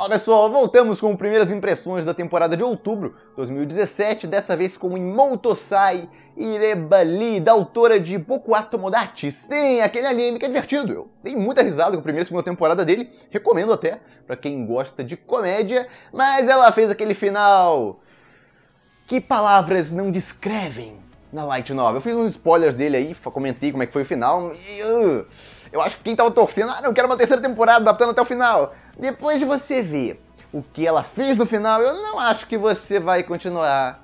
Fala pessoal, voltamos com primeiras impressões da temporada de outubro 2017, dessa vez com Imotosai Irebali, da autora de Boku Atomodachi. Sim, aquele anime que é divertido. Eu dei muita risada com a primeira e segunda temporada dele, recomendo até para quem gosta de comédia, mas ela fez aquele final que palavras não descrevem na Light Novel. Eu fiz uns spoilers dele aí, comentei como é que foi o final. E, uh, eu acho que quem tava torcendo, ah, não, eu quero uma terceira temporada adaptando até o final. Depois de você ver o que ela fez no final, eu não acho que você vai continuar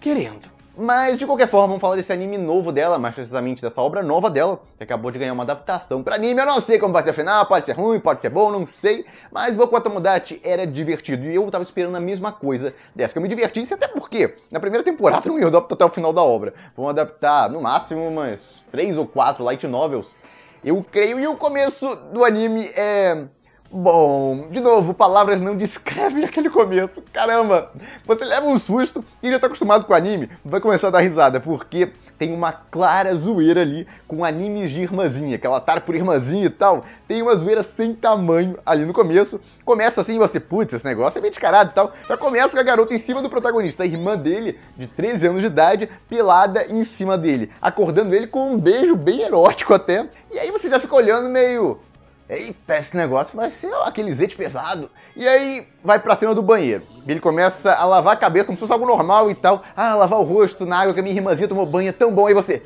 querendo. Mas de qualquer forma, vamos falar desse anime novo dela, mais precisamente dessa obra nova dela, que acabou de ganhar uma adaptação para anime. Eu não sei como vai ser o final, pode ser ruim, pode ser bom, não sei. Mas Boku Atomodachi era divertido e eu tava esperando a mesma coisa dessa, que eu me divertisse, até porque na primeira temporada não ia adaptar até o final da obra. Vão adaptar no máximo umas três ou quatro light novels, eu creio. E o começo do anime é Bom, de novo, palavras não descrevem aquele começo. Caramba! Você leva um susto e já tá acostumado com o anime, vai começar a dar risada, porque tem uma clara zoeira ali com animes de irmãzinha, aquela tar por irmãzinha e tal. Tem uma zoeira sem tamanho ali no começo. Começa assim, você, putz, esse negócio é bem descarado e tal. Já começa com a garota em cima do protagonista, a irmã dele, de 13 anos de idade, pelada em cima dele, acordando ele com um beijo bem erótico até. E aí você já fica olhando meio, Eita, esse negócio vai ser aquele zete pesado. E aí vai pra cima do banheiro. Ele começa a lavar a cabeça como se fosse algo normal e tal. Ah, lavar o rosto na água que a minha irmãzinha tomou banho, é tão bom. Aí você.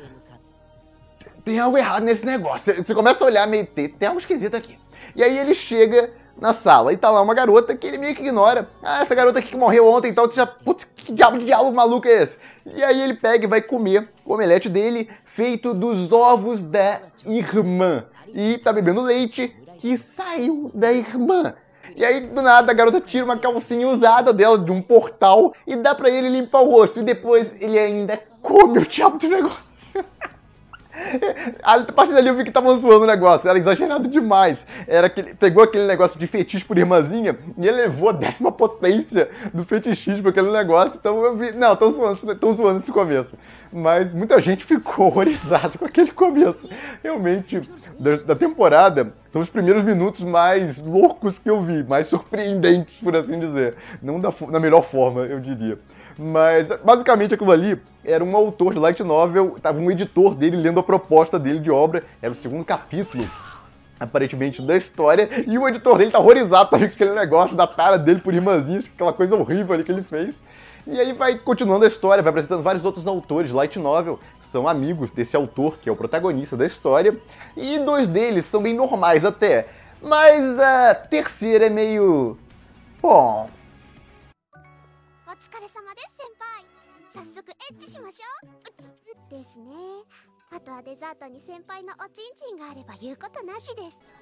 Tem algo errado nesse negócio. Você começa a olhar meio. Tem algo esquisito aqui. E aí ele chega na sala. E tá lá uma garota que ele meio que ignora. Ah, essa garota aqui que morreu ontem e tal. Você já, putz, que diabo de diálogo maluco é esse? E aí ele pega e vai comer o omelete dele, feito dos ovos da irmã. E tá bebendo leite que saiu da irmã. E aí, do nada, a garota tira uma calcinha usada dela de um portal e dá pra ele limpar o rosto. E depois ele ainda come o diabo do negócio. A partir dali eu vi que estavam zoando o negócio, era exagerado demais. Era que pegou aquele negócio de fetiche por irmãzinha e elevou a décima potência do fetichismo aquele negócio. Então eu vi, não, estão zoando, tão zoando esse começo. Mas muita gente ficou horrorizada com aquele começo. Realmente, da temporada, são os primeiros minutos mais loucos que eu vi, mais surpreendentes, por assim dizer. Não da, da melhor forma, eu diria. Mas basicamente aquilo ali era um autor de light novel, tava um editor dele lendo a proposta dele de obra, era o segundo capítulo aparentemente, da história, e o editor dele tá horrorizado tá, com aquele negócio da tara dele por irmãzinhas, aquela coisa horrível ali que ele fez. E aí vai continuando a história, vai apresentando vários outros autores, light novel, são amigos desse autor, que é o protagonista da história, e dois deles são bem normais até, mas a terceira é meio... Bom,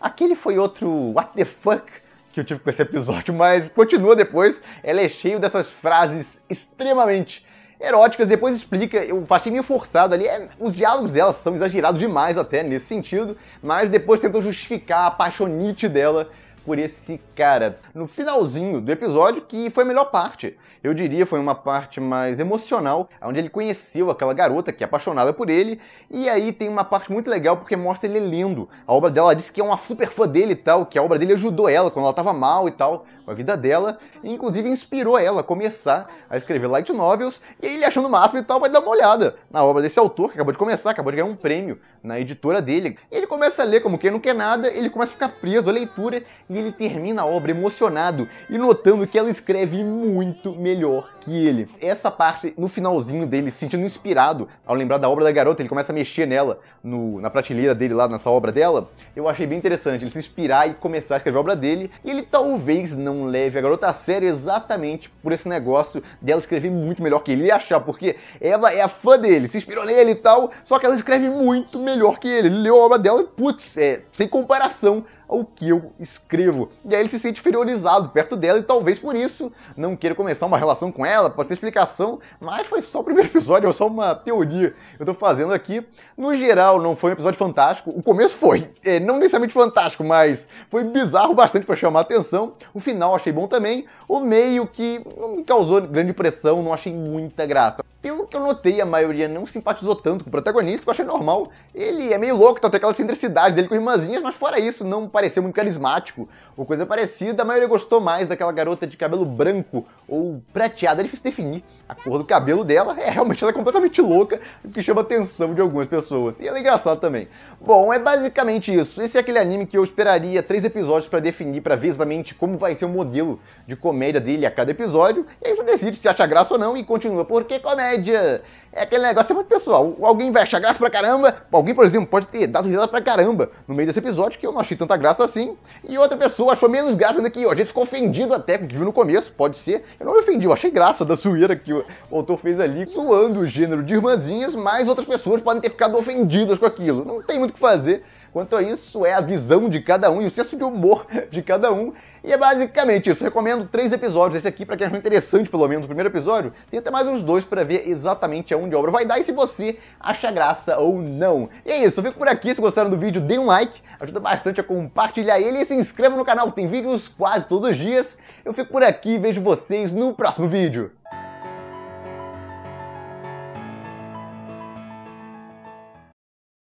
Aquele foi outro what the fuck que eu tive com esse episódio, mas continua depois. Ela é cheio dessas frases extremamente eróticas, depois explica, eu achei meio forçado ali, é, os diálogos dela são exagerados demais até nesse sentido, mas depois tentou justificar a paixonite dela por esse cara no finalzinho do episódio, que foi a melhor parte. Eu diria foi uma parte mais emocional, onde ele conheceu aquela garota que é apaixonada por ele, e aí tem uma parte muito legal porque mostra ele lendo. A obra dela ela disse que é uma super fã dele e tal, que a obra dele ajudou ela quando ela estava mal e tal, com a vida dela, e inclusive inspirou ela a começar a escrever light novels, e aí ele achando o máximo e tal, vai dar uma olhada na obra desse autor que acabou de começar, acabou de ganhar um prêmio na editora dele. ele começa a ler como quem não quer nada, ele começa a ficar preso à leitura e ele termina a obra emocionado e notando que ela escreve muito melhor que ele. Essa parte, no finalzinho dele, se sentindo inspirado ao lembrar da obra da garota, ele começa a mexer nela, no, na prateleira dele lá, nessa obra dela, eu achei bem interessante, ele se inspirar e começar a escrever a obra dele, e ele talvez não leve a garota a sério exatamente por esse negócio dela escrever muito melhor que ele e achar, porque ela é a fã dele, se inspirou nele e tal, só que ela escreve muito melhor que ele, ele leu a obra dela e putz, é, sem comparação ao que eu escrevo. E aí ele se sente inferiorizado perto dela e talvez por isso não queira começar uma relação com ela, pode ser explicação, mas foi só o primeiro episódio, é só uma teoria que eu tô fazendo aqui. No geral, não foi um episódio fantástico, o começo foi, é, não necessariamente fantástico, mas foi bizarro bastante para chamar a atenção. O final achei bom também, o meio que não me causou grande pressão não achei muita graça. Pelo que eu notei, a maioria não simpatizou tanto com o protagonista, que eu achei normal. Ele é meio louco, tá então tem aquelas excentricidades dele com irmãzinhas, mas fora isso, não parecer muito carismático ou coisa parecida, a maioria gostou mais daquela garota de cabelo branco ou prateado, é difícil definir a cor do cabelo dela é realmente ela é completamente louca, o que chama a atenção de algumas pessoas. E ela é engraçada também. Bom, é basicamente isso. Esse é aquele anime que eu esperaria três episódios para definir, para ver exatamente como vai ser o modelo de comédia dele a cada episódio. E aí você decide se acha graça ou não e continua. Porque comédia é aquele negócio é muito pessoal. Alguém vai achar graça pra caramba. Alguém, por exemplo, pode ter dado risada pra caramba no meio desse episódio, que eu não achei tanta graça assim. E outra pessoa achou menos graça ainda que eu. A gente ficou ofendido até, porque viu no começo, pode ser. Eu não me ofendi, eu achei graça da suíra que o autor fez ali, zoando o gênero de irmãzinhas, mas outras pessoas podem ter ficado ofendidas com aquilo. Não tem muito o que fazer. Quanto a isso, é a visão de cada um e o senso de humor de cada um. E é basicamente isso. Recomendo três episódios. Esse aqui, para quem achou interessante, pelo menos o primeiro episódio, tenta mais uns dois para ver exatamente aonde a obra vai dar e se você acha graça ou não. E é isso, eu fico por aqui. Se gostaram do vídeo, dê um like, ajuda bastante a compartilhar ele e se inscreva no canal, tem vídeos quase todos os dias. Eu fico por aqui e vejo vocês no próximo vídeo.